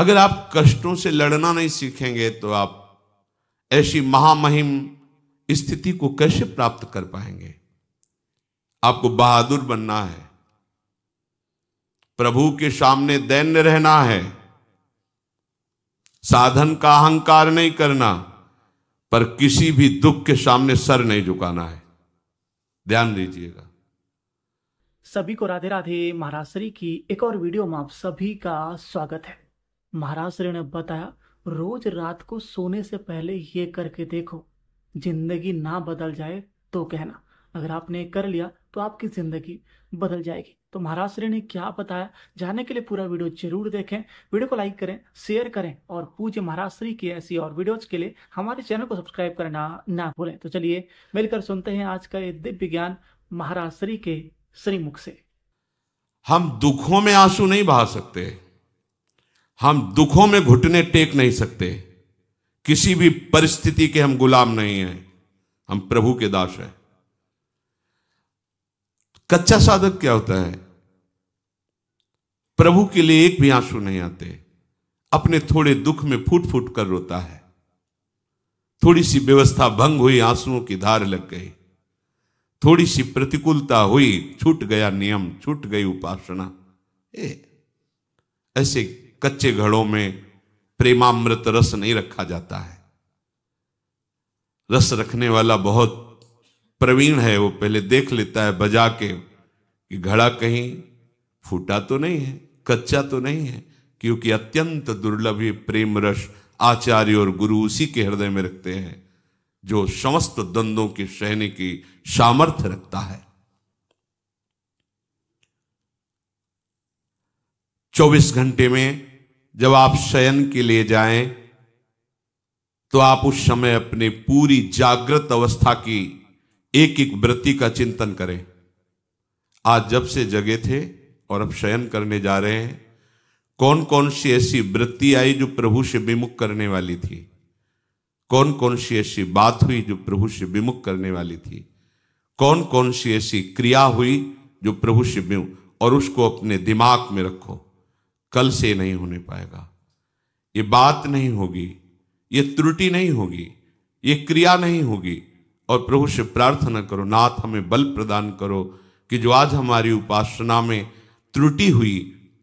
अगर आप कष्टों से लड़ना नहीं सीखेंगे तो आप ऐसी महामहिम स्थिति को कैसे प्राप्त कर पाएंगे आपको बहादुर बनना है प्रभु के सामने दैन्य रहना है साधन का अहंकार नहीं करना पर किसी भी दुख के सामने सर नहीं झुकाना है ध्यान दीजिएगा सभी को राधे राधे महाराज श्री की एक और वीडियो में आप सभी का स्वागत है महाराज श्री ने बताया रोज रात को सोने से पहले ये करके देखो जिंदगी ना बदल जाए तो कहना अगर आपने कर लिया तो आपकी जिंदगी बदल जाएगी तो महाराज श्री ने क्या बताया जाने के लिए पूरा वीडियो जरूर देखें वीडियो को लाइक करें शेयर करें और पूज्य महाराज श्री की ऐसी और वीडियोज के लिए हमारे चैनल को सब्सक्राइब करना ना भूलें तो चलिए मिलकर सुनते हैं आज का ये दिव्य ज्ञान महाराज श्री के श्रीमुख से हम दुखों में आंसू नहीं बहा सकते हम दुखों में घुटने टेक नहीं सकते किसी भी परिस्थिति के हम गुलाम नहीं हैं हम प्रभु के दास हैं कच्चा साधक क्या होता है प्रभु के लिए एक भी आंसू नहीं आते अपने थोड़े दुख में फूट फूट कर रोता है थोड़ी सी व्यवस्था भंग हुई आंसुओं की धार लग गई थोड़ी सी प्रतिकूलता हुई छूट गया नियम छूट गई उपासना ए, ऐसे कच्चे घड़ों में प्रेमामृत रस नहीं रखा जाता है रस रखने वाला बहुत प्रवीण है वो पहले देख लेता है बजा के कि घड़ा कहीं फूटा तो नहीं है कच्चा तो नहीं है क्योंकि अत्यंत दुर्लभ प्रेम रस आचार्य और गुरु उसी के हृदय में रखते हैं जो समस्त द्वंदों के सहने की सामर्थ्य रखता है चौबीस घंटे में जब आप शयन के लिए जाएं तो आप उस समय अपने पूरी जागृत अवस्था की एक एक वृत्ति का चिंतन करें आज जब से जगे थे और अब शयन करने जा रहे हैं कौन कौन सी ऐसी वृत्ति आई जो प्रभु से विमुख करने वाली थी कौन कौन सी ऐसी बात हुई जो प्रभु से विमुख करने वाली थी कौन कौन सी ऐसी क्रिया हुई जो प्रभु से विमुख और उसको अपने दिमाग में रखो कल से नहीं होने पाएगा ये बात नहीं होगी ये त्रुटि नहीं होगी ये क्रिया नहीं होगी और प्रभु से प्रार्थना करो नाथ हमें बल प्रदान करो कि जो आज हमारी उपासना में त्रुटि हुई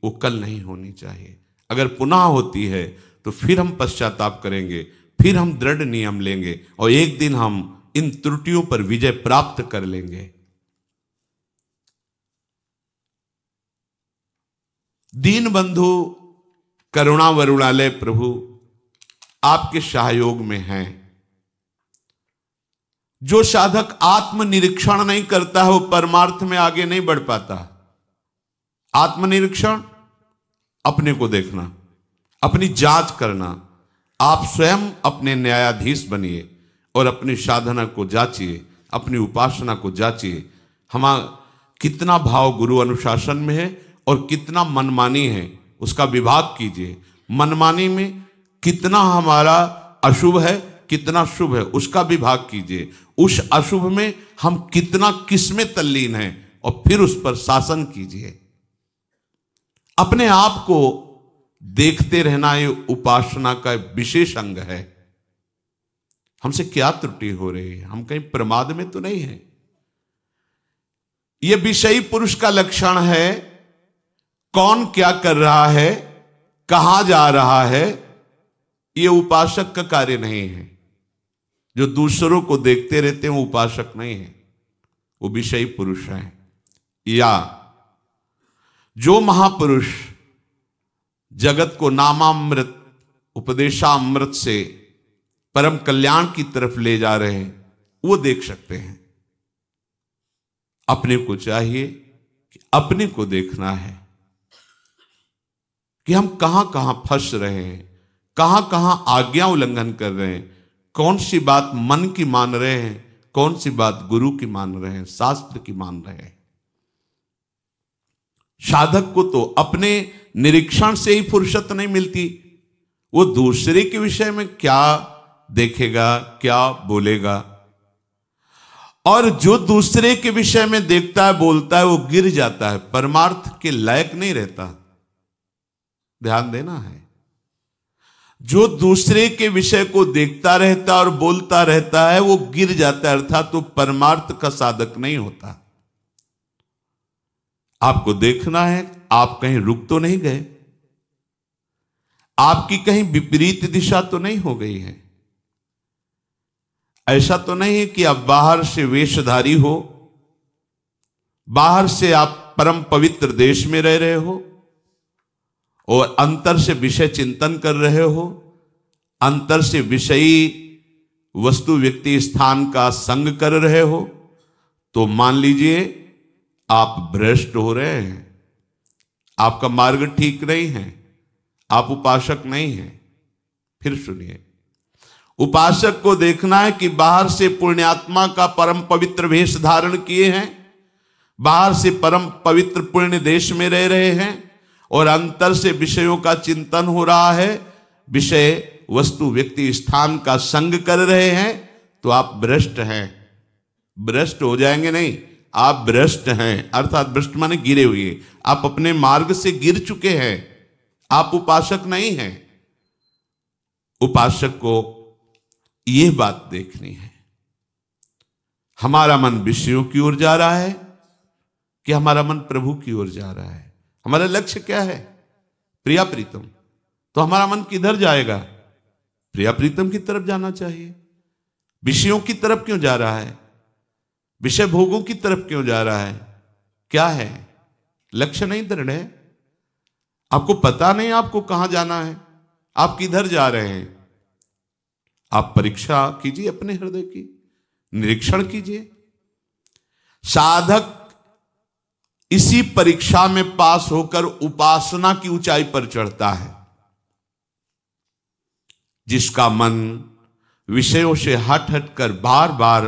वो कल नहीं होनी चाहिए अगर पुनः होती है तो फिर हम पश्चाताप करेंगे फिर हम दृढ़ नियम लेंगे और एक दिन हम इन त्रुटियों पर विजय प्राप्त कर लेंगे दीन बंधु करुणा वरुणालय प्रभु आपके सहयोग में हैं जो साधक आत्मनिरीक्षण नहीं करता है वो परमार्थ में आगे नहीं बढ़ पाता आत्मनिरीक्षण अपने को देखना अपनी जांच करना आप स्वयं अपने न्यायाधीश बनिए और अपनी साधना को जांचिए अपनी उपासना को जांचिए हम कितना भाव गुरु अनुशासन में है और कितना मनमानी है उसका विभाग कीजिए मनमानी में कितना हमारा अशुभ है कितना शुभ है उसका विभाग कीजिए उस अशुभ में हम कितना किसमें तल्लीन है और फिर उस पर शासन कीजिए अपने आप को देखते रहना ये उपासना का विशेष अंग है हमसे क्या त्रुटि हो रही है हम कहीं प्रमाद में तो नहीं है यह विषयी पुरुष का लक्षण है कौन क्या कर रहा है कहां जा रहा है यह उपासक का कार्य नहीं है जो दूसरों को देखते रहते हैं उपासक नहीं है वो विषयी पुरुष है या जो महापुरुष जगत को नामामृत उपदेशामृत से परम कल्याण की तरफ ले जा रहे हैं वो देख सकते हैं अपने को चाहिए कि अपने को देखना है कि हम कहां कहां फंस रहे हैं कहां कहां आज्ञा उल्लंघन कर रहे हैं कौन सी बात मन की मान रहे हैं कौन सी बात गुरु की मान रहे हैं शास्त्र की मान रहे हैं साधक को तो अपने निरीक्षण से ही फुर्सत नहीं मिलती वो दूसरे के विषय में क्या देखेगा क्या बोलेगा और जो दूसरे के विषय में देखता है बोलता है वो गिर जाता है परमार्थ के लायक नहीं रहता ध्यान देना है जो दूसरे के विषय को देखता रहता और बोलता रहता है वो गिर जाता है अर्थात तो परमार्थ का साधक नहीं होता आपको देखना है आप कहीं रुक तो नहीं गए आपकी कहीं विपरीत दिशा तो नहीं हो गई है ऐसा तो नहीं है कि आप बाहर से वेशधारी हो बाहर से आप परम पवित्र देश में रह रहे हो और अंतर से विषय चिंतन कर रहे हो अंतर से विषयी वस्तु व्यक्ति स्थान का संग कर रहे हो तो मान लीजिए आप भ्रष्ट हो रहे हैं आपका मार्ग ठीक नहीं है आप उपासक नहीं है फिर सुनिए उपासक को देखना है कि बाहर से पुण्यात्मा का परम पवित्र वेश धारण किए हैं बाहर से परम पवित्र पुण्य देश में रह रहे हैं और अंतर से विषयों का चिंतन हो रहा है विषय वस्तु व्यक्ति स्थान का संग कर रहे हैं तो आप भ्रष्ट हैं भ्रष्ट हो जाएंगे नहीं आप भ्रष्ट हैं अर्थात भ्रष्ट माने गिरे हुए आप अपने मार्ग से गिर चुके हैं आप उपासक नहीं हैं उपासक को यह बात देखनी है हमारा मन विषयों की ओर जा रहा है कि हमारा मन प्रभु की ओर जा रहा है हमारा लक्ष्य क्या है प्रिया प्रीतम तो हमारा मन किधर जाएगा प्रिया प्रीतम की तरफ जाना चाहिए विषयों की तरफ क्यों जा रहा है विषय भोगों की तरफ क्यों जा रहा है क्या है लक्ष्य नहीं दृढ़ है आपको पता नहीं आपको कहां जाना है आप किधर जा रहे हैं आप परीक्षा कीजिए अपने हृदय की निरीक्षण कीजिए साधक इसी परीक्षा में पास होकर उपासना की ऊंचाई पर चढ़ता है जिसका मन विषयों से हट हट कर बार बार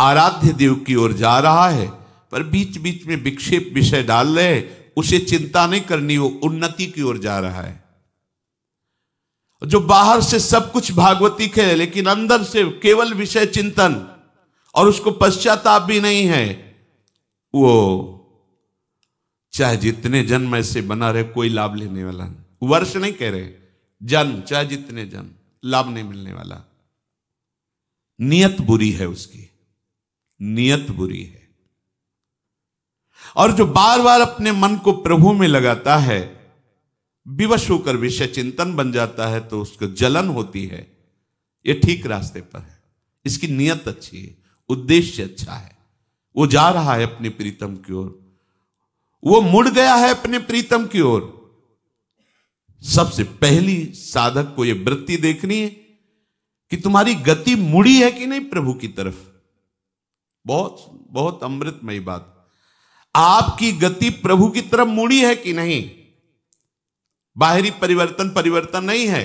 आराध्य देव की ओर जा रहा है पर बीच बीच में विक्षेप विषय डाल रहे उसे चिंता नहीं करनी वो उन्नति की ओर जा रहा है जो बाहर से सब कुछ भागवतिक है लेकिन अंदर से केवल विषय चिंतन और उसको पश्चाताप भी नहीं है वो चाहे जितने जन्म ऐसे बना रहे कोई लाभ लेने वाला नहीं वर्ष नहीं कह रहे जन्म चाहे जितने जन्म लाभ नहीं मिलने वाला नियत बुरी है उसकी नियत बुरी है और जो बार बार अपने मन को प्रभु में लगाता है विवश होकर विषय चिंतन बन जाता है तो उसको जलन होती है ये ठीक रास्ते पर है इसकी नियत अच्छी है उद्देश्य अच्छा है वो जा रहा है अपने प्रीतम की ओर वो मुड़ गया है अपने प्रीतम की ओर सबसे पहली साधक को यह वृत्ति देखनी है कि तुम्हारी गति मुड़ी है कि नहीं प्रभु की तरफ बहुत बहुत अमृतमयी बात आपकी गति प्रभु की तरफ मुड़ी है कि नहीं बाहरी परिवर्तन परिवर्तन नहीं है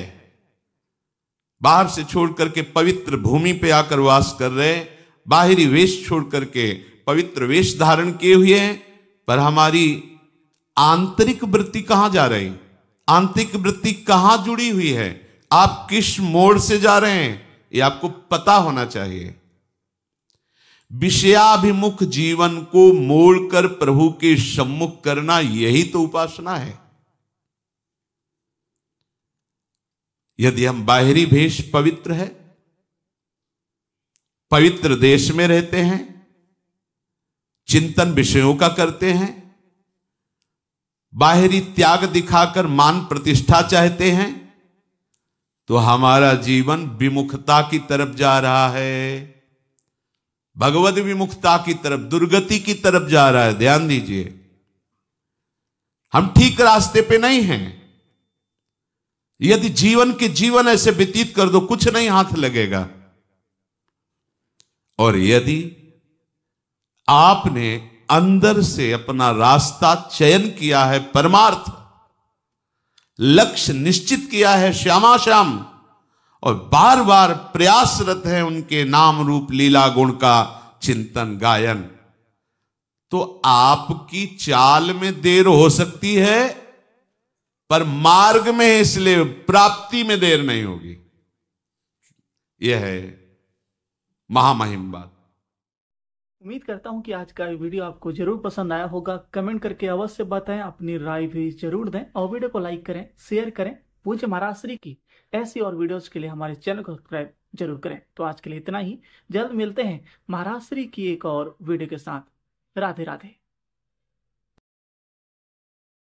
बाहर से छोड़ करके पवित्र भूमि पे आकर वास कर रहे बाहरी वेश छोड़ करके पवित्र वेश धारण किए हुए हैं पर हमारी आंतरिक वृत्ति कहां जा रही आंतरिक वृत्ति कहां जुड़ी हुई है आप किस मोड़ से जा रहे हैं ये आपको पता होना चाहिए विषयाभिमुख जीवन को मोड़कर प्रभु के सम्मुख करना यही तो उपासना है यदि हम बाहरी भेष पवित्र है पवित्र देश में रहते हैं चिंतन विषयों का करते हैं बाहरी त्याग दिखाकर मान प्रतिष्ठा चाहते हैं तो हमारा जीवन विमुखता की तरफ जा रहा है भगवत विमुखता की तरफ दुर्गति की तरफ जा रहा है ध्यान दीजिए हम ठीक रास्ते पे नहीं हैं यदि जीवन के जीवन ऐसे व्यतीत कर दो कुछ नहीं हाथ लगेगा और यदि आपने अंदर से अपना रास्ता चयन किया है परमार्थ लक्ष्य निश्चित किया है श्यामा श्याम और बार बार प्रयासरत है उनके नाम रूप लीला गुण का चिंतन गायन तो आपकी चाल में देर हो सकती है पर मार्ग में इसलिए प्राप्ति में देर नहीं होगी यह है महामहिम बात उम्मीद करता हूं कि आज का वीडियो आपको जरूर पसंद आया होगा कमेंट करके अवश्य बताएं अपनी राय भी जरूर दें और वीडियो को लाइक करें शेयर करें पूछे महाराष्ट्री की ऐसी और वीडियोस के लिए हमारे चैनल को सब्सक्राइब जरूर करें तो आज के लिए इतना ही जल्द मिलते हैं महाराष्ट्री की एक और वीडियो के साथ राधे राधे